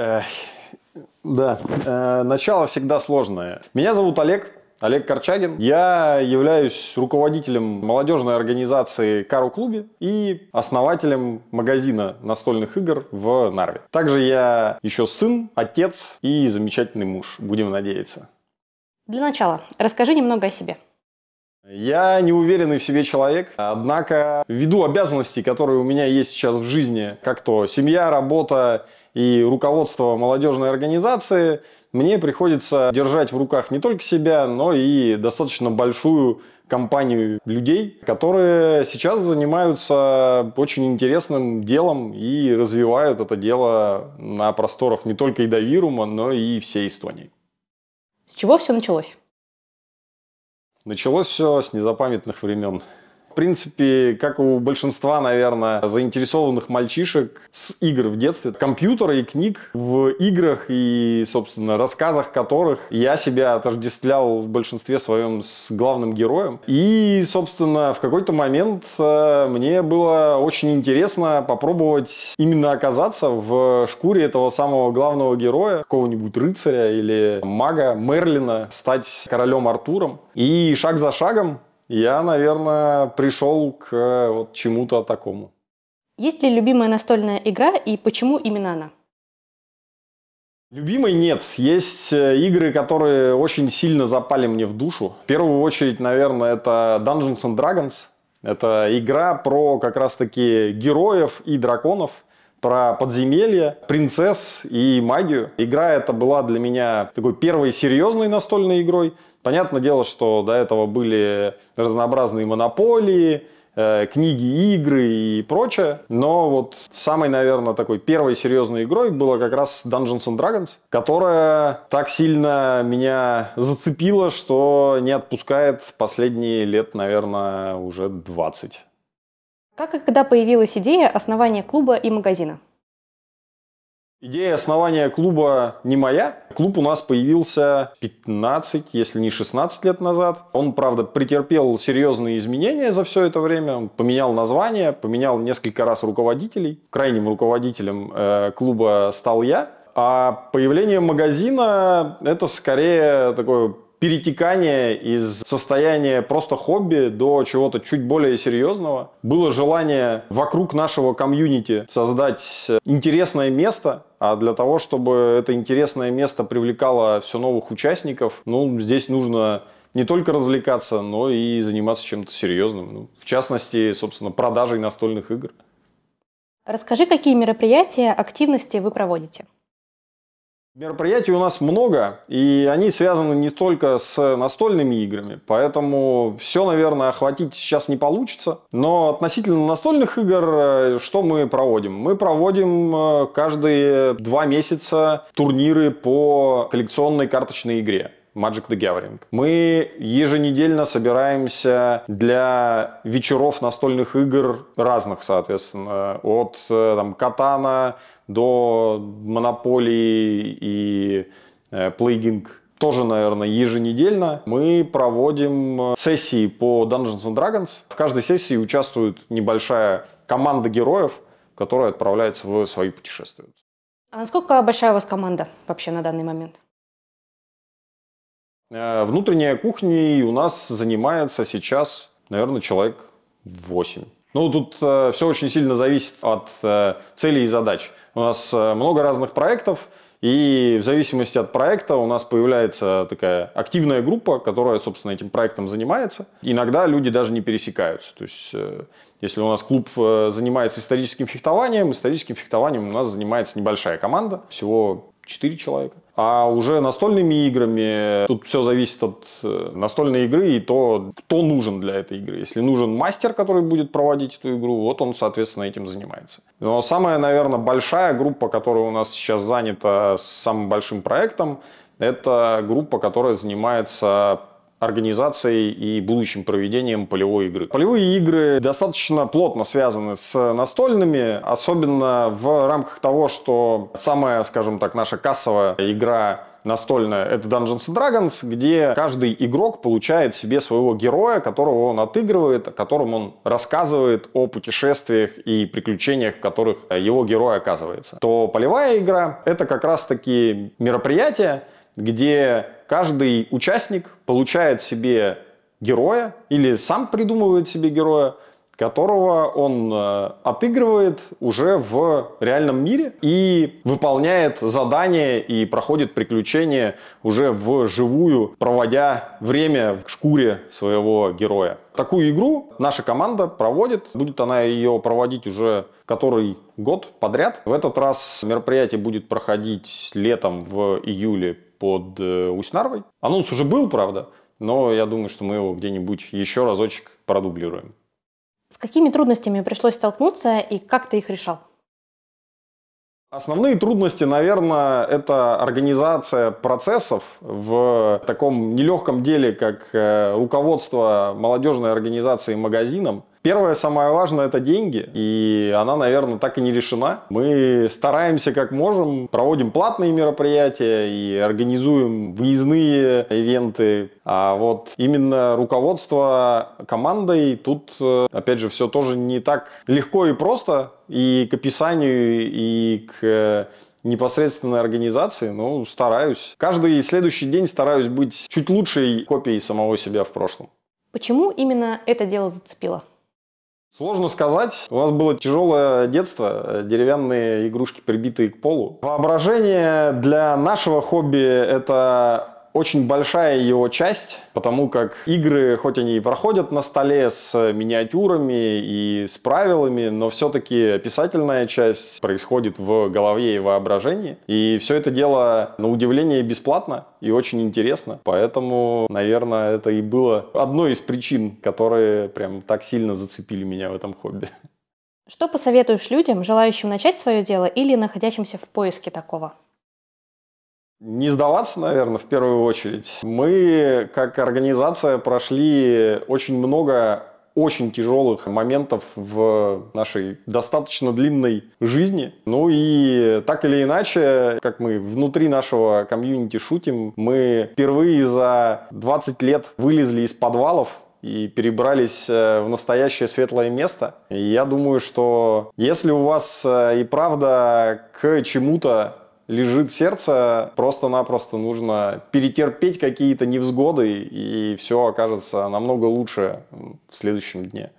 Эх, да, э, начало всегда сложное. Меня зовут Олег, Олег Корчагин. Я являюсь руководителем молодежной организации Кару Клубе и основателем магазина настольных игр в Нарве. Также я еще сын, отец и замечательный муж, будем надеяться. Для начала расскажи немного о себе. Я неуверенный в себе человек, однако ввиду обязанностей, которые у меня есть сейчас в жизни, как то семья, работа и руководство молодежной организации, мне приходится держать в руках не только себя, но и достаточно большую компанию людей, которые сейчас занимаются очень интересным делом и развивают это дело на просторах не только Идавирума, но и всей Эстонии. С чего все началось? Началось все с незапамятных времен принципе, как у большинства, наверное, заинтересованных мальчишек с игр в детстве. Компьютера и книг в играх и, собственно, рассказах которых я себя отождествлял в большинстве своем с главным героем. И, собственно, в какой-то момент э, мне было очень интересно попробовать именно оказаться в шкуре этого самого главного героя, какого-нибудь рыцаря или мага Мерлина, стать королем Артуром. И шаг за шагом я, наверное, пришел к э, вот чему-то такому. Есть ли любимая настольная игра и почему именно она? Любимой нет. Есть э, игры, которые очень сильно запали мне в душу. В первую очередь, наверное, это Dungeons and Dragons. Это игра про как раз-таки героев и драконов, про подземелья, принцесс и магию. Игра эта была для меня такой первой серьезной настольной игрой. Понятное дело, что до этого были разнообразные монополии, э, книги, игры и прочее. Но вот самой, наверное, такой первой серьезной игрой была как раз Dungeons and Dragons, которая так сильно меня зацепила, что не отпускает последние лет, наверное, уже 20. Как и когда появилась идея основания клуба и магазина? Идея основания клуба не моя. Клуб у нас появился 15, если не 16 лет назад. Он, правда, претерпел серьезные изменения за все это время. Он поменял название, поменял несколько раз руководителей. Крайним руководителем э, клуба стал я. А появление магазина – это скорее такое перетекание из состояния просто хобби до чего-то чуть более серьезного. Было желание вокруг нашего комьюнити создать интересное место, а для того, чтобы это интересное место привлекало все новых участников, ну, здесь нужно не только развлекаться, но и заниматься чем-то серьезным. Ну, в частности, собственно, продажей настольных игр. Расскажи, какие мероприятия, активности вы проводите? Мероприятий у нас много, и они связаны не только с настольными играми, поэтому все, наверное, охватить сейчас не получится. Но относительно настольных игр, э, что мы проводим? Мы проводим э, каждые два месяца турниры по коллекционной карточной игре. Magic the Gathering. Мы еженедельно собираемся для вечеров настольных игр разных, соответственно, от э, там, Катана до Монополии и Плейгинг. Э, Тоже, наверное, еженедельно мы проводим э, сессии по Dungeons and Dragons. В каждой сессии участвует небольшая команда героев, которая отправляется в свои путешествия. А насколько большая у вас команда вообще на данный момент? Э, внутренняя кухня у нас занимается сейчас, наверное, человек 8. Ну, тут э, все очень сильно зависит от э, целей и задач. У нас э, много разных проектов, и в зависимости от проекта у нас появляется такая активная группа, которая, собственно, этим проектом занимается. Иногда люди даже не пересекаются. То есть, э, если у нас клуб э, занимается историческим фехтованием, историческим фехтованием у нас занимается небольшая команда, всего 4 человека. А уже настольными играми, тут все зависит от э, настольной игры и то, кто нужен для этой игры. Если нужен мастер, который будет проводить эту игру, вот он, соответственно, этим занимается. Но самая, наверное, большая группа, которая у нас сейчас занята самым большим проектом, это группа, которая занимается организацией и будущим проведением полевой игры. Полевые игры достаточно плотно связаны с настольными, особенно в рамках того, что самая, скажем так, наша кассовая игра настольная, это Dungeons and Dragons, где каждый игрок получает себе своего героя, которого он отыгрывает, о котором он рассказывает о путешествиях и приключениях, в которых его герой оказывается. То полевая игра — это как раз-таки мероприятие, где каждый участник получает себе героя или сам придумывает себе героя, которого он э, отыгрывает уже в реальном мире и выполняет задания и проходит приключения уже вживую, проводя время в шкуре своего героя. Такую игру наша команда проводит. Будет она ее проводить уже который год подряд. В этот раз мероприятие будет проходить летом в июле под э, Усть-Нарвой. Анонс уже был, правда, но я думаю, что мы его где-нибудь еще разочек продублируем. С какими трудностями пришлось столкнуться и как ты их решал? Основные трудности, наверное, это организация процессов в таком нелегком деле, как э, руководство молодежной организации магазином. Первое, самое важное, это деньги. И она, наверное, так и не решена. Мы стараемся как можем, проводим платные мероприятия и организуем выездные ивенты. А вот именно руководство командой тут, э, опять же, все тоже не так легко и просто. И к описанию, и к непосредственной организации, Ну стараюсь. Каждый следующий день стараюсь быть чуть лучшей копией самого себя в прошлом. Почему именно это дело зацепило? Сложно сказать. У вас было тяжелое детство, э, деревянные игрушки, прибитые к полу. Воображение для нашего хобби – это очень большая его часть, потому как игры, хоть они и проходят на столе с миниатюрами и с правилами, но все-таки писательная часть происходит в голове и воображении. И все это дело, на удивление, бесплатно и очень интересно. Поэтому, наверное, это и было одной из причин, которые прям так сильно зацепили меня в этом хобби. Что посоветуешь людям, желающим начать свое дело или находящимся в поиске такого? Не сдаваться, наверное, в первую очередь. Мы, как организация, прошли очень много очень тяжелых моментов в нашей достаточно длинной жизни. Ну и так или иначе, как мы внутри нашего комьюнити шутим, мы впервые за 20 лет вылезли из подвалов, и перебрались э, в настоящее светлое место. И я думаю, что если у вас э, и правда к чему-то лежит сердце, просто-напросто нужно перетерпеть какие-то невзгоды, и все окажется намного лучше в следующем дне.